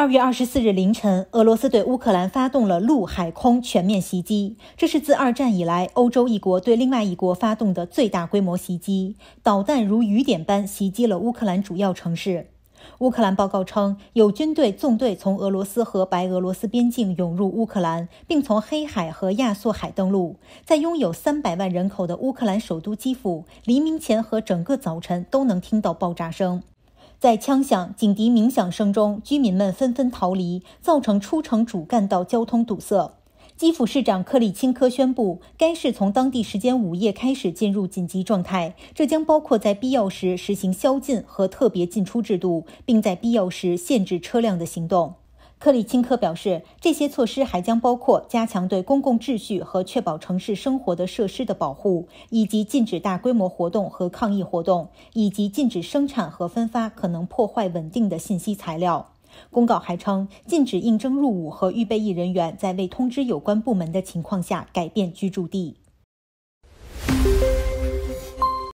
二月二十四日凌晨，俄罗斯对乌克兰发动了陆海空全面袭击，这是自二战以来欧洲一国对另外一国发动的最大规模袭击。导弹如雨点般袭击了乌克兰主要城市。乌克兰报告称，有军队纵队从俄罗斯和白俄罗斯边境涌入乌克兰，并从黑海和亚速海登陆。在拥有三百万人口的乌克兰首都基辅，黎明前和整个早晨都能听到爆炸声。在枪响、警笛鸣响声中，居民们纷纷逃离，造成出城主干道交通堵塞。基辅市长克里钦科宣布，该市从当地时间午夜开始进入紧急状态，这将包括在必要时实行宵禁和特别进出制度，并在必要时限制车辆的行动。克里钦科表示，这些措施还将包括加强对公共秩序和确保城市生活的设施的保护，以及禁止大规模活动和抗议活动，以及禁止生产和分发可能破坏稳定的信息材料。公告还称，禁止应征入伍和预备役人员在未通知有关部门的情况下改变居住地。